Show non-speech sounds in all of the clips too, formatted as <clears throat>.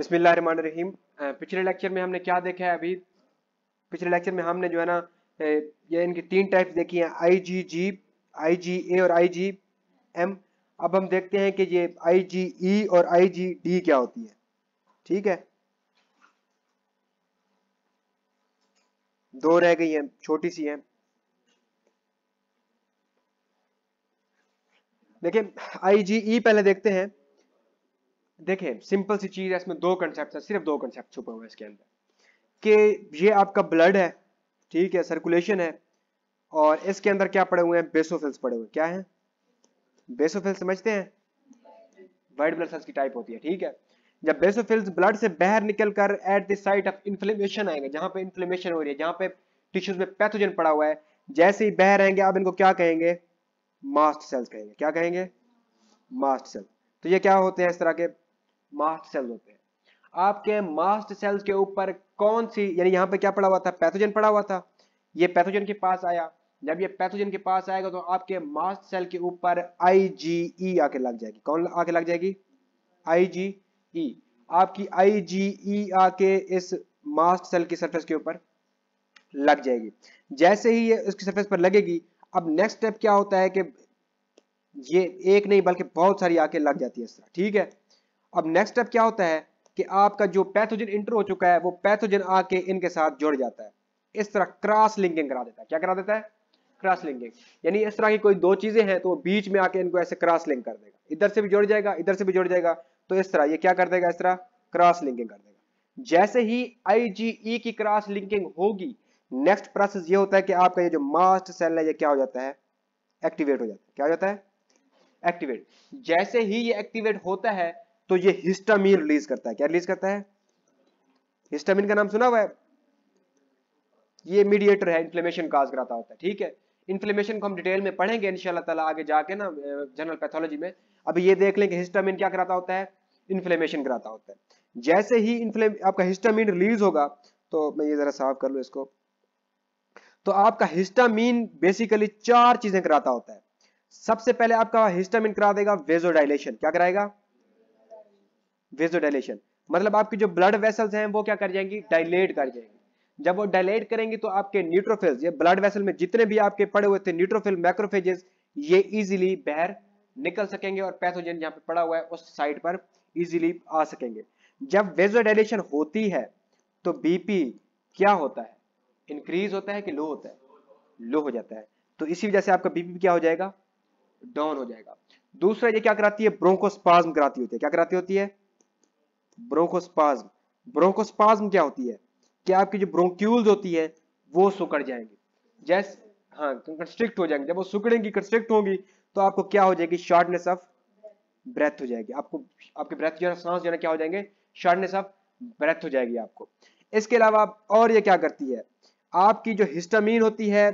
रहीम पिछले लेक्चर में हमने क्या देखा है अभी पिछले लेक्चर में हमने जो है ना ये इनकी तीन टाइप्स देखी हैं आई जी जी आई जी ए और आई जी एम अब हम देखते हैं कि ये आई जी ई और आई जी डी क्या होती है ठीक है दो रह गई हैं छोटी सी हैं देखिए आई जी ई पहले देखते हैं देखे सिंपल सी चीज है इसमें दो कंसेप्ट है सिर्फ दो कंसेप्ट छुपे हुए इसके अंदर कि ये आपका ब्लड है ठीक है सर्कुलेशन है और इसके अंदर क्या पड़े हुए हैं बेसोफिल्स पड़े हुए क्या है बेसोफिल्स समझते हैं वाइट ब्लड सेल्स की टाइप होती है ठीक है जब बेसोफिल्स ब्लड से बाहर निकलकर at the site of inflammation आएंगे जहां पे इन्फ्लेमेशन हो रही है जहां पे टिश्यूज में पैथोजन पड़ा हुआ है जैसे ही बाहर आएंगे आप इनको क्या कहेंगे मास्ट सेल्स कहेंगे क्या कहेंगे मास्ट सेल तो ये क्या होते हैं इस तरह के मास्ट सेल होते हैं आपके मास्ट सेल्स के ऊपर कौन सी यानी यहाँ पे क्या पड़ा हुआ था पैथोजन पड़ा हुआ था ये पैथोजन के पास आया जब ये पैथोजन के पास आएगा तो आपके मास्ट सेल के ऊपर आईजीई e आके लग जाएगी कौन आके लग जाएगी आईजीई e। आपकी आईजीई e आके इस मास्ट सेल की सरफेस के ऊपर लग जाएगी जैसे ही ये उसकी सरफेस पर लगेगी अब नेक्स्ट स्टेप क्या होता है कि ये एक नहीं बल्कि बहुत सारी आके लग जाती है इस तरह ठीक है अब नेक्स्ट स्टेप क्या होता है कि आपका जो पैथोजन इंटर हो चुका है वो पैथोजन आके इनके साथ जुड़ जाता है इस तरह क्रॉस लिंकिंग करा देता है क्या करा देता है क्रॉस लिंकिंग यानी इस तरह की कोई दो चीजें हैं तो बीच में आके इनको ऐसे क्रॉस लिंक कर देगा इधर से भी जुड़ जाएगा इधर से भी जुड़ जाएगा तो इस तरह ये क्या कर देगा इस तरह क्रॉस लिंकिंग कर देगा जैसे ही आईजीई e की क्रॉस लिंकिंग होगी नेक्स्ट प्रोसेस ये होता है कि आपका ये जो मास्ट सेल है ये क्या हो जाता है एक्टिवेट हो जाता है क्या हो जाता है एक्टिवेट जैसे ही ये एक्टिवेट होता है तो ये हिस्टामिन रिलीज करता है क्या रिलीज करता है हिस्टामिन का नाम सुना हुआ है ये मीडिएटर है इन्फ्लेमेशन काज कराता होता है ठीक है इन्फ्लेमेशन को हम डिटेल में पढ़ेंगे इनशाला ताला आगे जाके ना जनरल पैथोलॉजी में अब ये देख लें कि हिस्टामिन क्या कराता होता है इन्फ्लेमेशन कराता होता है जैसे ही इन्फ्लेम आपका हिस्टामिन रिलीज होगा तो मैं ये जरा साफ कर लू इसको तो आपका हिस्टामिन बेसिकली चार चीजें कराता होता है सबसे पहले आपका हिस्टामिन करा देगा वेजोडाइलेशन क्या कराएगा वेजोडाइलेशन मतलब आपकी जो ब्लड वेसल्स हैं वो क्या कर जाएंगी डायलेट कर जाएंगी जब वो डायलेट करेंगी तो आपके न्यूट्रोफिल्स ये ब्लड वेसल में जितने भी आपके पड़े हुए थे न्यूट्रोफिल मैक्रोफेजेस ये इजीली बाहर निकल सकेंगे और पैथोजन यहाँ पे पड़ा हुआ है उस साइड पर इजीली आ सकेंगे जब वेजोडाइलेशन होती है तो बीपी क्या होता है इंक्रीज होता है कि लो होता है लो हो जाता है तो इसी वजह से आपका बीपी क्या हो जाएगा डाउन हो जाएगा दूसरा ये क्या कराती है ब्रोंकोस्पाज्म कराती होती है क्या कराती होती है ब्रोकोस्पाज्म ब्रोकोस्पाज्म क्या होती है कि आपकी जो ब्रोंक्यूल्स होती है वो सुकड़ जाएंगे जैस हाँ कंस्ट्रिक्ट तो हो जाएंगे जब वो सुकड़ेंगी कंस्ट्रिक्ट होंगी तो आपको क्या हो जाएगी शॉर्टनेस ऑफ ब्रेथ हो जाएगी आपको आपके ब्रेथ जो है सांस जो है क्या हो जाएंगे शॉर्टनेस ऑफ ब्रेथ हो जाएगी आपको इसके अलावा आप और ये क्या करती है आपकी जो हिस्टामीन होती है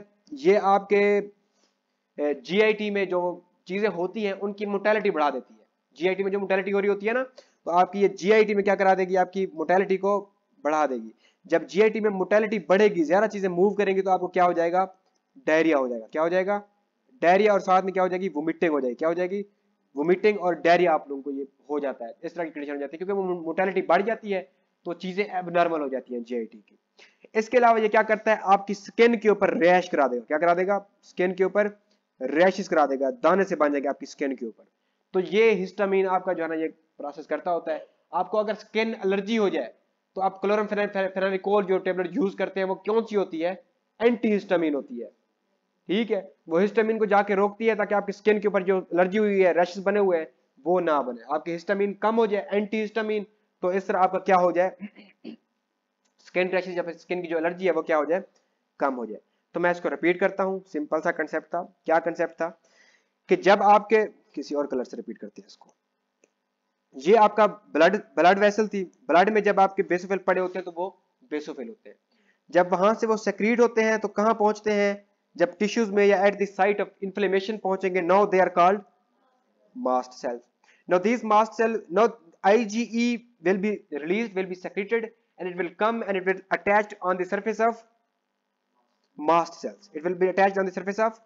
ये आपके जीआईटी में जो चीजें होती हैं उनकी मोटेलिटी बढ़ा देती है जीआईटी में जो मोटेलिटी हो रही होती है ना तो आपकी ये जी में क्या करा देगी आपकी मोटेलिटी को बढ़ा देगी जब जी में मोटेलिटी बढ़ेगी ज्यादा चीजें मूव करेंगी तो आपको क्या हो जाएगा डायरिया हो जाएगा क्या हो जाएगा डायरिया और साथ में क्या हो जाएगी वोमिटिंग हो जाएगी क्या हो जाएगी वोमिटिंग और डायरिया आप लोगों को ये हो जाता है इस तरह की कंडीशन हो जाती है क्योंकि मोटेलिटी बढ़ जाती है तो चीजें एबनॉर्मल हो जाती है जीआईटी की इसके अलावा ये क्या करता है आपकी स्किन के ऊपर रैश करा देगा क्या करा देगा स्किन के ऊपर रैशेस करा देगा दाने से बन जाएगा आपकी स्किन के ऊपर तो ये हिस्टामिन आपका जो है ना ये प्रोसेस करता होता है आपको अगर स्किन एलर्जी हो जाए तो आप क्लोरम फेरानिकोल जो टेबलेट यूज करते हैं वो क्यों सी होती है एंटी हिस्टामिन होती है ठीक है वो हिस्टामिन को जाके रोकती है ताकि आपकी स्किन के ऊपर जो एलर्जी हुई है रैशेस बने हुए हैं वो ना बने आपकी हिस्टामिन कम हो जाए एंटी हिस्टामिन तो इस तरह आपका क्या हो जाए स्किन रैशेस या फिर स्किन की जो एलर्जी है वो क्या हो जाए कम हो जाए तो मैं इसको रिपीट करता हूँ सिंपल सा कंसेप्ट था क्या कंसेप्ट था कि जब आपके किसी और कलर से रिपीट करते हैं इसको ये आपका ब्लड ब्लड वैसल थी ब्लड में जब आपके बेसोफिल पड़े होते हैं तो वो बेसोफिल होते हैं जब वहां से वो सेक्रीट होते हैं तो कहां पहुंचते हैं जब टिश्यूज में या at the site of inflammation पहुंचेंगे no they are called mast cells no these mast cell no I will be release will be secreted and it will come and it will attach on the surface of mast cells it will be attached on the surface of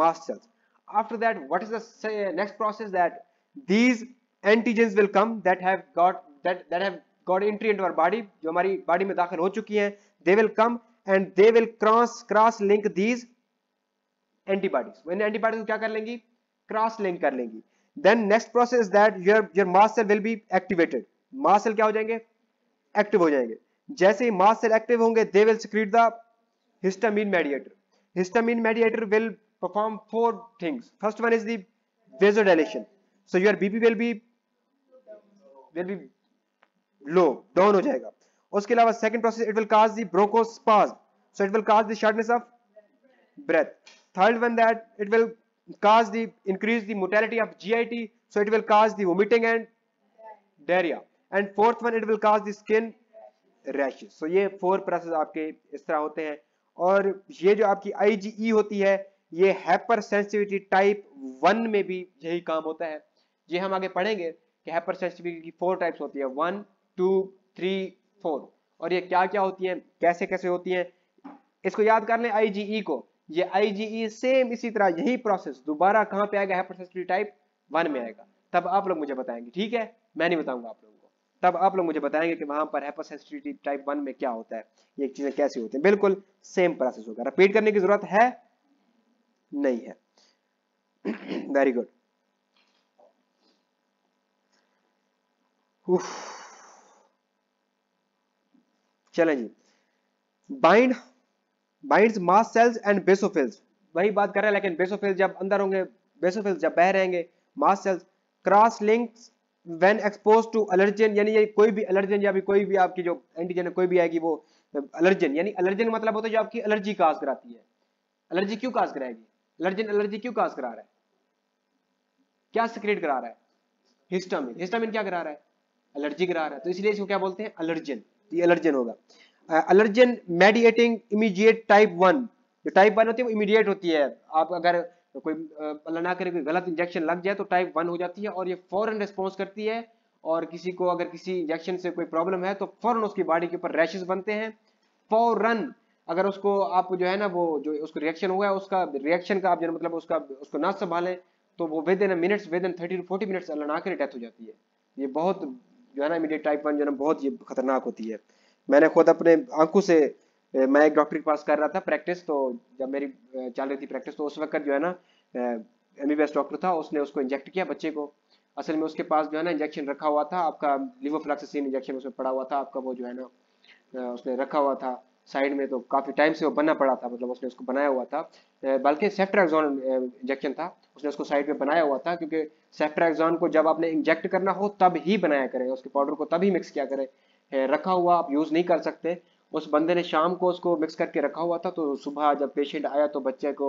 mast cells after that what is the next process that these antigens will come that have got that that have got entry into our body जो हमारी बॉडी में दाखिल हो चुकी हैं they will come and they will cross cross link these antibodies when antibodies को क्या कर लेंगी क्रॉस लिंक कर लेंगी then next process is that your your mast cell will be activated mast cell क्या हो जाएंगे एक्टिव हो जाएंगे जैसे ही मास सेल एक्टिव होंगे they will secrete the histamine mediator histamine mediator will perform four things first one is the vasodilation so your bp will be will be low down हो जाएगा उसके अलावा second process it will cause the bronchospasm so it will cause the shortness of breath third one that it will cause the increase the mortality of GIT so it will cause the vomiting and diarrhoea and fourth one it will cause the skin rashes so ये four process आपके इस तरह होते हैं और ये जो आपकी आईजीई e होती है ये हाइपर सेंसिटिविटी टाइप वन में भी यही काम होता है ये हम आगे पढ़ेंगे कि हैपरसेस्टिबिलिटी की फोर टाइप्स होती है वन टू थ्री फोर और ये क्या क्या होती है कैसे कैसे होती है इसको याद कर लें आईजीई e को ये आईजीई सेम e इसी तरह यही प्रोसेस दोबारा कहाँ पे आएगा हैपरसेस्टिबिलिटी टाइप वन में आएगा तब आप लोग मुझे बताएंगे ठीक है मैं नहीं बताऊंगा आप लोगों को तब आप लोग मुझे बताएंगे कि वहां पर हैपरसेंसिटिविटी टाइप वन में क्या होता है ये चीजें कैसी होती है बिल्कुल सेम प्रोसेस होगा रिपीट करने की जरूरत है नहीं है वेरी <clears throat> गुड चलें जी bind bind mast cells and basophils वही बात कर रहे हैं लेकिन बेसोफिल्स जब अंदर होंगे बेसोफिल्स जब बह रहेंगे mast cells cross links when expose to allergen यानी कोई भी अलर्जन या भी कोई भी आपकी जो एंटीजन है कोई भी आएगी वो अलर्जन यानी अलर्जन मतलब होता है जो आपकी एलर्जी काज कराती है एलर्जी क्यों काज कराएगी एलर्जन एलर्जी क्यों काज करा रहा है क्या सिक्रेट करा रहा है हिस्टामिन हिस्टामिन क्या करा रहा है एलर्जी करा रहा है तो इसलिए इसको क्या बोलते हैं एलर्जन तो ये अलर्जन होगा allergen mediating immediate type one जो टाइप वन होती है वो इमीडिएट होती है आप अगर कोई अल्लाह ना करे कोई गलत इंजेक्शन लग जाए तो टाइप वन हो जाती है और ये फॉरन रिस्पॉन्स करती है और किसी को अगर किसी इंजेक्शन से कोई प्रॉब्लम है तो फौरन उसकी बॉडी के ऊपर रैशेज बनते हैं फौरन अगर उसको आप जो है ना वो जो उसको रिएक्शन हुआ है उसका रिएक्शन का आप जो मतलब उसका उसको ना संभालें तो वो within minutes within thirty to forty minutes Allah ना करे डेथ हो जाती है ये बहुत जो है ना इमीडिएट टाइप वन जो है ना बहुत ये खतरनाक होती है मैंने खुद अपने आंखों से मैं एक डॉक्टर के पास कर रहा था प्रैक्टिस तो जब मेरी चल रही थी प्रैक्टिस तो उस वक्त जो है ना एम डॉक्टर था उसने उसको इंजेक्ट किया बच्चे को असल में उसके पास जो है ना इंजेक्शन रखा हुआ था आपका लिवोफ्लॉक्सिन इंजेक्शन उसमें पड़ा हुआ था आपका वो जो है ना उसने रखा हुआ था साइड में तो काफ़ी टाइम से वो बना पड़ा था मतलब उसने उसको बनाया हुआ था बल्कि सेफ्ट्राक्जॉन इंजेक्शन था उसने उसको साइड में बनाया हुआ था क्योंकि सेफ्ट्राक्जॉन को जब आपने इंजेक्ट करना हो तब ही बनाया करें उसके पाउडर को तभी मिक्स किया करें रखा हुआ आप यूज़ नहीं कर सकते उस बंदे ने शाम को उसको मिक्स करके रखा हुआ था तो सुबह जब पेशेंट आया तो बच्चे को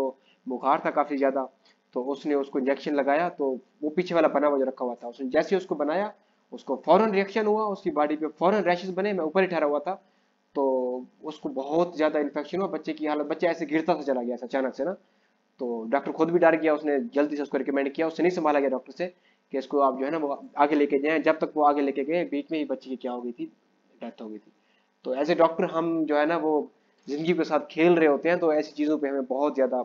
बुखार था काफ़ी ज़्यादा तो उसने उसको इंजेक्शन लगाया तो वो पीछे वाला बना हुआ जो रखा हुआ था उसने जैसे उसको बनाया उसको फॉरन रिएक्शन हुआ उसकी बॉडी पे फॉरन रैशेस बने मैं ऊपर ही ठहरा हुआ था उसको बहुत ज़्यादा इन्फेक्शन हुआ बच्चे की हालत बच्चा ऐसे गिरता सा तो चला गया अचानक से ना तो डॉक्टर खुद भी डर गया उसने जल्दी से उसको रिकमेंड किया उससे नहीं संभाला गया डॉक्टर से कि इसको आप जो है ना वो आगे लेके जाएं जब तक वो आगे लेके गए बीच में ही बच्चे की क्या हो गई थी डेथ हो गई थी तो एज ए डॉक्टर हम जो है ना वो जिंदगी के साथ खेल रहे होते हैं तो ऐसी चीज़ों पर हमें बहुत ज़्यादा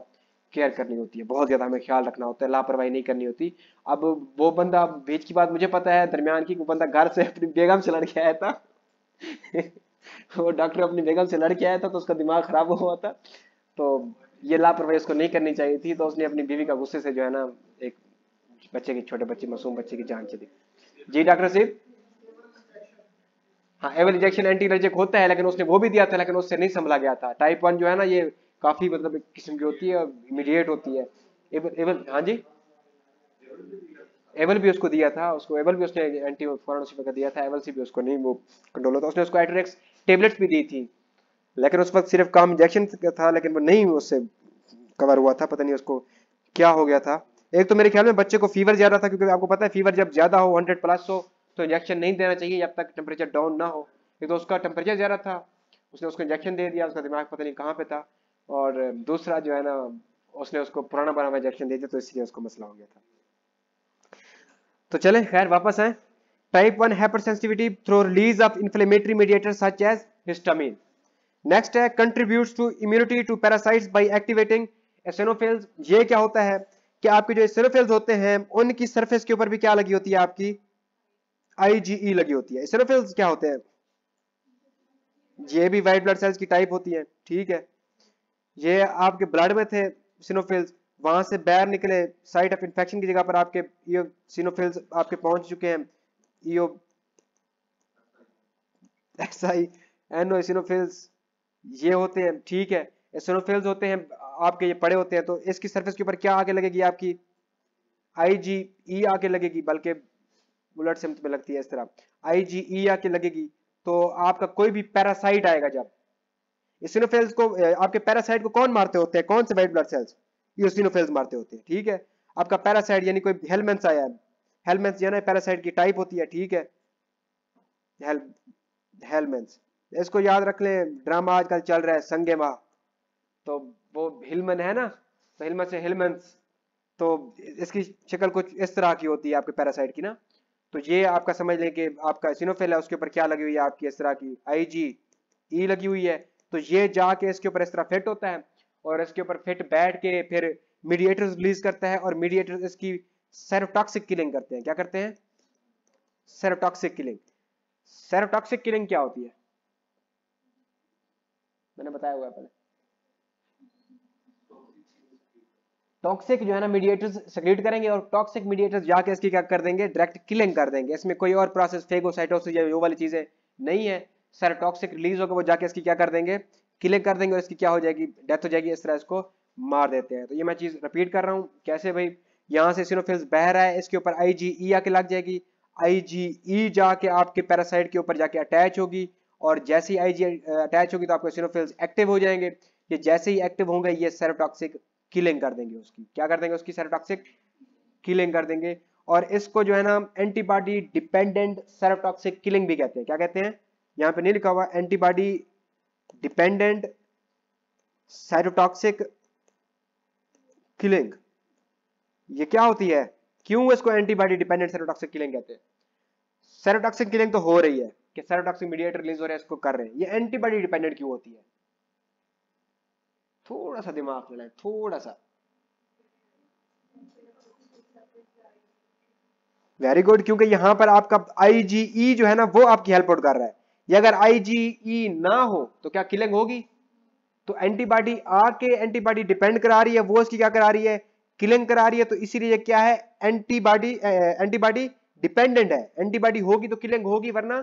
केयर करनी होती है बहुत ज़्यादा हमें ख्याल रखना होता है लापरवाही नहीं करनी होती अब वो बंदा भेज की बात मुझे पता है दरमियान की वो बंदा घर से अपनी बेगम से लड़ के आया था <laughs> वो डॉक्टर अपनी बेगम से लड़के आया था तो उसका दिमाग खराब हुआ था तो ये लापरवाही उसको नहीं करनी चाहिए थी तो उसने अपनी बीवी का गुस्से से जो है ना एक बच्चे की छोटे बच्चे मासूम बच्चे की जान चली जी डॉक्टर सिंह हाँ एवल इंजेक्शन एंटी एलर्जिक होता है लेकिन उसने वो भी दिया था लेकिन उससे नहीं संभला गया था टाइप वन जो है ना ये काफी मतलब किस्म की होती है और इमीडिएट होती है एवल एवल हाँ जी एवल भी उसको दिया था उसको एवल भी उसने एंटी फॉरन का दिया था एवल से भी उसको नहीं वो कंट्रोल होता उसने उसको एट्रेक्स टेबलेट्स भी दी थी लेकिन उस वक्त सिर्फ काम इंजेक्शन का था लेकिन वो नहीं उससे कवर हुआ था पता नहीं उसको क्या हो गया था एक तो मेरे ख्याल में बच्चे को फीवर ज्यादा था क्योंकि आपको पता है फीवर जब ज्यादा हो हंड्रेड प्लस हो तो इंजेक्शन नहीं देना चाहिए जब तक टेम्परेचर डाउन ना हो एक तो उसका टेम्परेचर ज्यादा था उसने उसको इंजेक्शन दे दिया उसका दिमाग पता नहीं कहाँ पे था और दूसरा जो है ना उसने उसको पुराना पुराना इंजेक्शन दे दिया तो इसलिए उसको मसला हो गया था तो चले खैर वापस आए Type 1 hypersensitivity through release of inflammatory mediator such as histamine next है contributes to immunity to parasites by activating eosinophils ये क्या होता है कि आपके जो एसेनोफेल्स होते हैं उनकी सरफेस के ऊपर भी क्या लगी होती है आपकी आईजीई e लगी होती है एसेनोफेल्स क्या होते हैं ये भी वाइट ब्लड सेल्स की टाइप होती है ठीक है ये आपके ब्लड में थे सिनोफिल्स वहां से बाहर निकले साइट ऑफ इन्फेक्शन की जगह पर आपके ये सिनोफिल्स आपके पहुंच चुके हैं एसिनोफिल्स ये होते हैं ठीक है एसिनोफिल्स होते हैं आपके ये पड़े होते हैं तो इसकी सरफेस के ऊपर क्या आगे लगेगी आपकी आई जी ई आके लगेगी बल्कि बुलेट सिम्त में लगती है इस तरह आई जी ई आके लगेगी तो आपका कोई भी पैरासाइट आएगा जब इसिनोफेल्स को आपके पैरासाइट को कौन मारते होते हैं कौन से वाइट ब्लड सेल्स यूसिनोफेल्स मारते होते हैं ठीक है आपका पैरासाइट यानी कोई हेलमेंट्स आया है हेलमेंस जो है पैरासाइट की टाइप होती है ठीक है हेल इसको याद रख लें ड्रामा आजकल चल रहा है संगे माह तो वो हिलमन है ना तो हिलमन से हिलमेंस तो इसकी शक्ल कुछ इस तरह की होती है आपके पैरासाइट की ना तो ये आपका समझ लें कि आपका सिनोफेल है उसके ऊपर क्या लगी हुई है आपकी इस तरह की आई जी ई लगी हुई है तो ये जाके इसके ऊपर इस तरह फिट होता है और इसके ऊपर फिट बैठ के फिर मीडिएटर रिलीज करता है और मीडिएटर इसकी सेरोटॉक्सिक किलिंग करते हैं क्या करते हैं सेरोटॉक्सिक किलिंग सेरोटॉक्सिक किलिंग क्या होती है मैंने बताया हुआ है पहले टॉक्सिक जो है ना मीडिएटर्स सेक्रेट करेंगे और टॉक्सिक मीडिएटर्स जाके इसकी क्या कर देंगे डायरेक्ट किलिंग कर देंगे इसमें कोई और प्रोसेस फेगोसाइटोसिस या वो वाली चीजें नहीं है सर टॉक्सिक रिलीज होकर वो जाके इसकी क्या कर देंगे किलिंग कर देंगे और इसकी क्या हो जाएगी डेथ हो जाएगी इस तरह इसको मार देते हैं तो ये मैं चीज रिपीट कर रहा हूँ कैसे भाई यहाँ से सिनोफिल्स बह रहा है इसके ऊपर आईजीई e आके लग जाएगी आईजीई e जाके आपके पैरासाइट के ऊपर जाके अटैच होगी और जैसे ही आईजी e, अटैच होगी तो आपके सिनोफिल्स एक्टिव हो जाएंगे ये जैसे ही एक्टिव होंगे ये सेरोटॉक्सिक किलिंग कर देंगे उसकी क्या कर देंगे उसकी सेरोटॉक्सिक किलिंग कर देंगे और इसको जो है ना एंटीबॉडी डिपेंडेंट सेरोटॉक्सिक किलिंग भी कहते हैं क्या कहते हैं यहाँ पे नहीं लिखा हुआ एंटीबॉडी डिपेंडेंट सेरोटॉक्सिक किलिंग ये क्या होती है क्यों इसको एंटीबॉडी डिपेंडेंट सेरोटॉक्सिक किलिंग कहते हैं सेरोटॉक्सिक किलिंग तो हो रही है कि सेरोटॉक्सिक मीडिएटर रिलीज हो रहा है इसको कर रहे हैं ये एंटीबॉडी डिपेंडेंट क्यों होती है थोड़ा सा दिमाग लगाए थोड़ा सा वेरी गुड क्योंकि यहां पर आपका आईजीई e जो है ना वो आपकी हेल्प आउट कर रहा है ये अगर आईजीई e ना हो तो क्या किलिंग होगी तो एंटीबॉडी आके एंटीबॉडी डिपेंड करा रही है वो इसकी क्या करा रही है किलिंग करा रही है तो इसीलिए क्या है एंटीबॉडी एंटीबॉडी डिपेंडेंट है एंटीबॉडी होगी तो किलिंग होगी वरना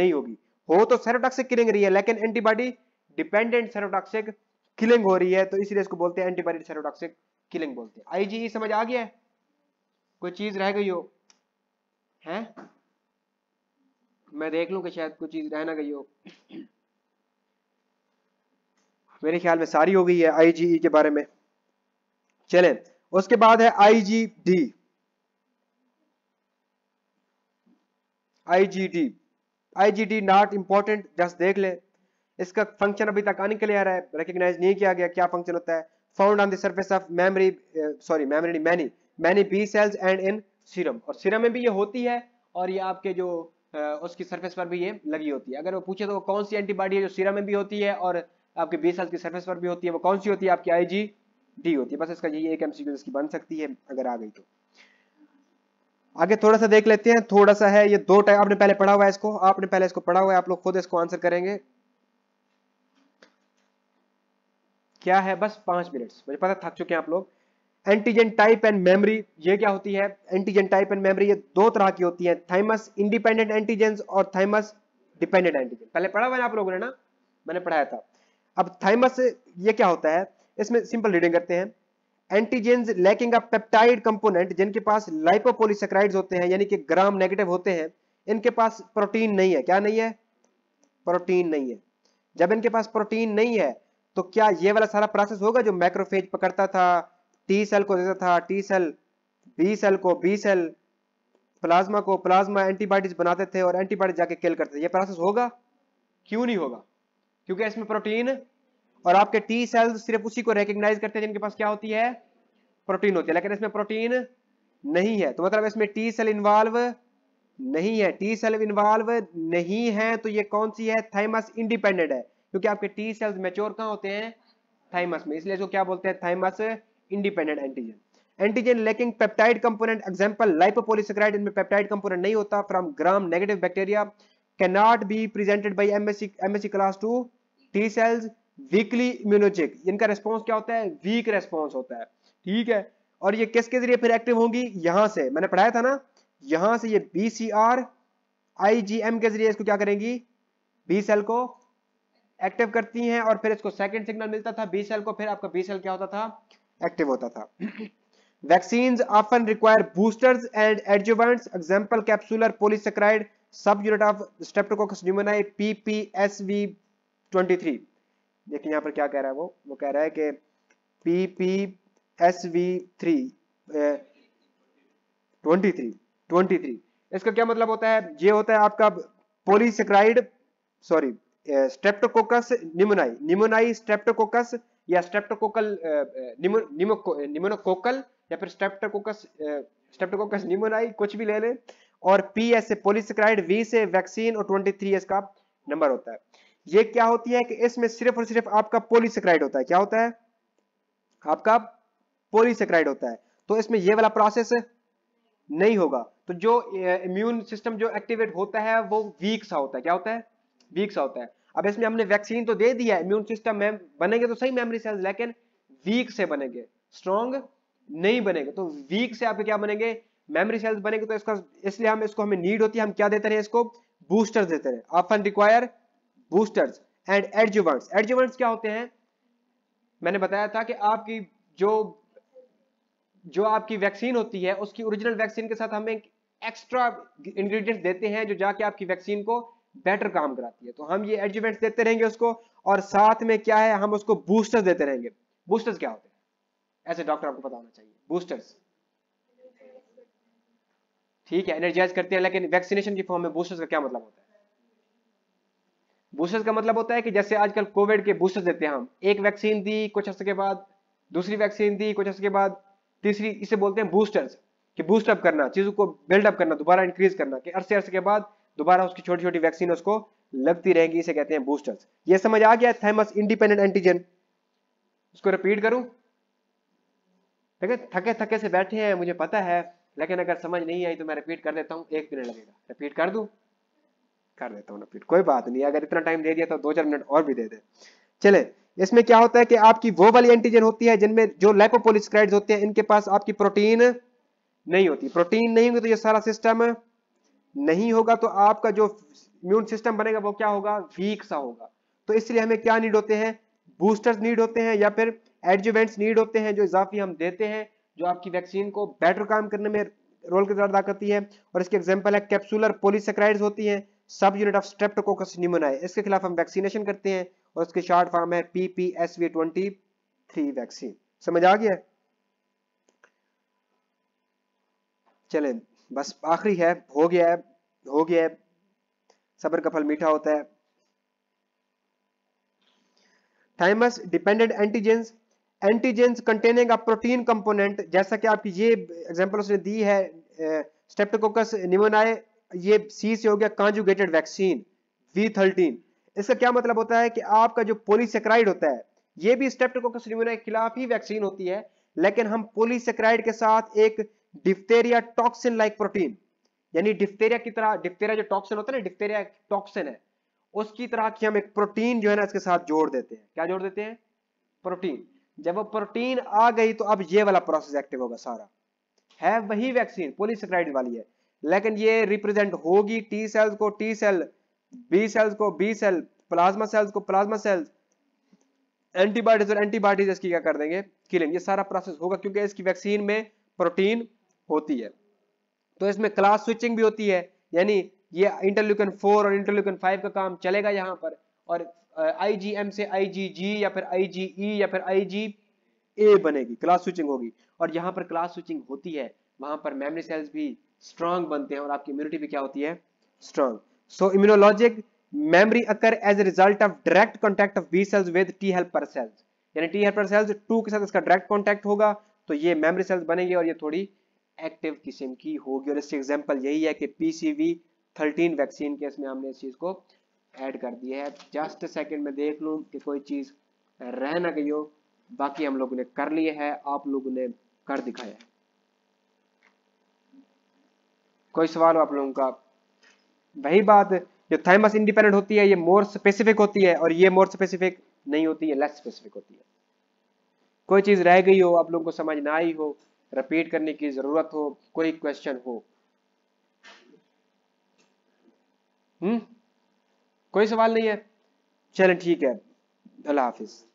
नहीं होगी हो तो सेरोटॉक्सिक किलिंग रही है लेकिन एंटीबॉडी डिपेंडेंट सेरोटॉक्सिक किलिंग हो रही है तो इसीलिए इसको बोलते हैं एंटीबॉडी सेरोटॉक्सिक किलिंग बोलते हैं आईजीई समझ आ गया कोई चीज रह गई हो है मैं देख लूं कि शायद कोई चीज रह ना गई हो मेरे ख्याल में सारी हो गई है आईजीई के बारे में चलें उसके बाद है IgD IgD IgD not important just देख ले इसका फंक्शन अभी तक आने के लिए आ रहा है रिकग्नाइज नहीं किया गया क्या फंक्शन होता है found on the surface of memory sorry memory many many B cells and in serum और सीरम में भी ये होती है और ये आपके जो uh, उसकी सर्फेस पर भी ये लगी होती है अगर वो पूछे तो वो कौन सी एंटीबॉडी है जो सीरम में भी होती है और आपके बी सेल्स की सर्फेस पर भी होती है वो कौन सी होती है आपकी आईजी डी होती है बस इसका यही एक एमसीक्यू इसकी बन सकती है अगर आ गई तो आगे थोड़ा सा देख लेते हैं थोड़ा सा है ये दो टाइप आपने पहले पढ़ा हुआ है इसको आपने पहले इसको पढ़ा हुआ है आप लोग खुद इसको आंसर करेंगे क्या है बस पांच मिनट्स मुझे पता थक चुके हैं आप लोग एंटीजन टाइप एंड मेमोरी ये क्या होती है एंटीजन टाइप एंड मेमोरी ये दो तरह की होती है थाइमस इंडिपेंडेंट एंटीजन और थाइमस डिपेंडेंट एंटीजन पहले पढ़ा हुआ है आप लोगों ने ना मैंने पढ़ाया था अब थाइमस ये क्या होता है इसमें सिंपल रीडिंग करते हैं antigens lacking of peptide component जिनके पास लाइपोपोलिसक्राइड्स होते हैं यानी कि ग्राम नेगेटिव होते हैं इनके पास प्रोटीन नहीं है क्या नहीं है प्रोटीन नहीं है जब इनके पास प्रोटीन नहीं है तो क्या ये वाला सारा प्रोसेस होगा जो मैक्रोफेज पकड़ता था टी सेल को देता था टी सेल बी सेल को बी सेल प्लाज्मा को प्लाज्मा एंटीबॉडीज बनाते थे और एंटीबॉडीज जाके किल करते थे ये प्रोसेस होगा क्यों नहीं होगा क्योंकि इसमें प्रोटीन और आपके टी सेल्स सिर्फ उसी को रिकग्नाइज करते हैं जिनके पास क्या होती है प्रोटीन होती है लेकिन इसमें प्रोटीन नहीं है तो मतलब इसमें टी सेल इन्वॉल्व नहीं है टी सेल इन्वॉल्व नहीं है तो ये कौन सी है थाइमस इंडिपेंडेंट है क्योंकि आपके टी सेल्स मेच्योर कहाँ होते हैं थाइमस में इसलिए इसको क्या बोलते हैं thymus independent antigen antigen lacking peptide component example lipopolysaccharide इनमें पेप्टाइड कंपोनेंट नहीं होता from gram negative bacteria can not be presented by MSC MSC class 2 T cells weakly immunogenic इनका रेस्पॉन्स क्या होता है वीक रेस्पॉन्स होता है ठीक है और ये किसके जरिए फिर एक्टिव होंगी यहां से मैंने पढ़ाया था ना यहां से ये B C R I G M के जरिए इसको क्या करेंगी बी सेल को एक्टिव करती हैं और फिर इसको सेकंड सिग्नल मिलता था बी सेल को फिर आपका बी सेल क्या होता था एक्टिव होता था vaccine often require boosters and adjuvants example capsular polysaccharide subunit of streptococcus pneumoniae PPSV 23 देखिए यहाँ पर क्या कह रहा है वो वो कह रहा है कि P P S V three twenty three twenty three इसका क्या मतलब होता है ये होता है आपका polysaccharide sorry streptococcus pneumoniae pneumoniae streptococcus या स्ट्रेप्टोकोकल निमोनोकोकल या फिर स्ट्रेप्टोकोकस स्ट्रेप्टोकोकस निमोनाई कुछ भी ले लें और पी एस से पोलिसक्राइड वी से वैक्सीन और ट्वेंटी थ्री इसका नंबर होता है ये क्या होती है कि इसमें सिर्फ और सिर्फ आपका पोलिसक्राइड होता है क्या होता है आपका पोलिसक्राइड होता है तो इसमें ये वाला प्रोसेस नहीं होगा तो जो इम्यून सिस्टम जो एक्टिवेट होता है वो वीक सा होता है क्या होता है वीक सा होता है अब इसमें हमने वैक्सीन तो दे दिया है इम्यून सिस्टम में बनेंगे तो सही मेमोरी सेल्स लेकिन वीक से बनेंगे स्ट्रॉन्ग नहीं बनेंगे तो वीक से आपके क्या बनेंगे मेमोरी सेल्स बनेंगे तो इसका इसलिए हम इसको हमें नीड होती है हम क्या देते रहे इसको बूस्टर देते रहे often require boosters and adjuvants adjuvants क्या होते हैं मैंने बताया था कि आपकी जो जो आपकी वैक्सीन होती है उसकी ओरिजिनल वैक्सीन के साथ हमें एक्स्ट्रा इंग्रेडिएंट्स देते हैं जो जाके आपकी वैक्सीन को बेटर काम कराती है तो हम ये एडजुवेंट्स देते रहेंगे उसको और साथ में क्या है हम उसको बूस्टर्स देते रहेंगे बूस्टर्स क्या होते हैं ऐसे डॉक्टर आपको पता होना चाहिए बूस्टर्स ठीक है एनर्जाइज करते हैं लेकिन वैक्सीनेशन की फॉर्म में बूस्टर्स का क्या मतलब होता है बूस्टर्स का मतलब होता है कि जैसे आजकल कोविड के बूस्टर्स देते हैं हम एक वैक्सीन दी कुछ अर्से के बाद दूसरी वैक्सीन दी कुछ अर्से के बाद तीसरी इसे बोलते हैं बूस्टर्स कि बूस्टअप करना चीज़ों को बिल्डअप करना दोबारा इंक्रीज करना कि अर्से अर्से के बाद दोबारा उसकी छोटी छोटी वैक्सीन उसको लगती रहेगी इसे कहते हैं बूस्टर्स ये समझ आ गया थैमस इंडिपेंडेंट एंटीजन उसको रिपीट करूं ठीक है थके थके से बैठे हैं मुझे पता है लेकिन अगर समझ नहीं आई तो मैं रिपीट कर देता हूं एक मिनट लगेगा रिपीट कर दूं कर देता हूँ रिपीट कोई बात नहीं अगर इतना टाइम दे दिया तो दो चार मिनट और भी दे दे चले इसमें क्या होता है कि आपकी वो वाली एंटीजन होती है जिनमें जो लाइपोपोलिस्क्राइड होते हैं इनके पास आपकी प्रोटीन नहीं होती प्रोटीन नहीं होगी तो ये सारा सिस्टम नहीं होगा तो आपका जो इम्यून सिस्टम बनेगा वो क्या होगा वीक सा होगा तो इसलिए हमें क्या नीड होते हैं बूस्टर्स नीड होते हैं या फिर एडजुवेंट्स नीड होते हैं जो इजाफी हम देते हैं जो आपकी वैक्सीन को बेटर काम करने में रोल किरदार अदा करती है और इसके एग्जाम्पल है कैप्सुलर पोलिसक्राइड होती हैं सब यूनिट ऑफ स्ट्रेप्टोकोकस निमोनाए इसके खिलाफ हम वैक्सीनेशन करते हैं और उसके शॉर्ट फॉर्म है पीपीएसवी ट्वेंटी थ्री वैक्सीन समझ आ गया चले बस आखिरी है हो गया है हो गया है सबर का फल मीठा होता है thymus dependent antigens antigens containing a protein component जैसा कि आपकी ये एग्जांपल उसने दी है स्टेप्टोकोकस eh, निमोनाए ये सी से हो गया कॉन्जुगेटेड वैक्सीन वी थर्टीन इसका क्या मतलब होता है कि आपका जो पोलिसेक्राइड होता है ये भी स्टेप्टोकोकस न्यूमोनिया के खिलाफ ही वैक्सीन होती है लेकिन हम पोलिसेक्राइड के साथ एक डिफ्टेरिया टॉक्सिन लाइक प्रोटीन यानी डिफ्टेरिया की तरह डिफ्टेरिया जो टॉक्सिन होता है ना डिफ्टेरिया टॉक्सिन है उसकी तरह की हम एक प्रोटीन जो है ना इसके साथ जोड़ देते हैं क्या जोड़ देते हैं प्रोटीन जब वो प्रोटीन आ गई तो अब ये वाला प्रोसेस एक्टिव होगा सारा है वही वैक्सीन पोलिसक्राइड वाली है लेकिन ये रिप्रेजेंट होगी टी सेल्स को टी सेल बी सेल्स को बी सेल प्लाज्मा सेल्स को प्लाज्मा सेल्स एंटीबॉडीज और एंटीबॉडीज इसकी क्या कर देंगे किलिंग ये सारा प्रोसेस होगा क्योंकि इसकी वैक्सीन में प्रोटीन होती है तो इसमें क्लास स्विचिंग भी होती है यानी ये इंटरल्यूकन फोर और इंटरल्यूकन फाइव का काम चलेगा यहाँ पर और आईजीएम से आईजीजी या फिर आईजीई e या फिर आईजी ए बनेगी क्लास स्विचिंग होगी और यहाँ पर क्लास स्विचिंग होती है वहां पर मेमरी सेल्स भी स्ट्रांग बनते हैं और आपकी इम्यूनिटी भी क्या होती है strong so immunologic memory occur as a result of direct contact of B cells with T helper cells यानी टी हेल्पर सेल्स टू के साथ इसका डायरेक्ट कॉन्टेक्ट होगा तो ये मेमरी सेल्स बनेंगे और ये थोड़ी एक्टिव किस्म की होगी और इसकी एग्जाम्पल यही है कि पीसीवी थर्टीन वैक्सीन के इसमें हमने इस चीज को ऐड कर दिया है जस्ट सेकेंड में देख लूँ कि कोई चीज़ रह ना गई हो बाकी हम लोगों ने कर लिए है आप लोगों ने कर दिखाया है कोई सवाल हो आप लोगों का वही बात जो थाइमस इंडिपेंडेंट होती है ये मोर स्पेसिफिक होती है और ये मोर स्पेसिफिक नहीं होती है लेस स्पेसिफिक होती है कोई चीज रह गई हो आप लोगों को समझ ना आई हो रिपीट करने की जरूरत हो कोई क्वेश्चन हो हम्म कोई सवाल नहीं है चलें ठीक है अल्लाह हाफिज़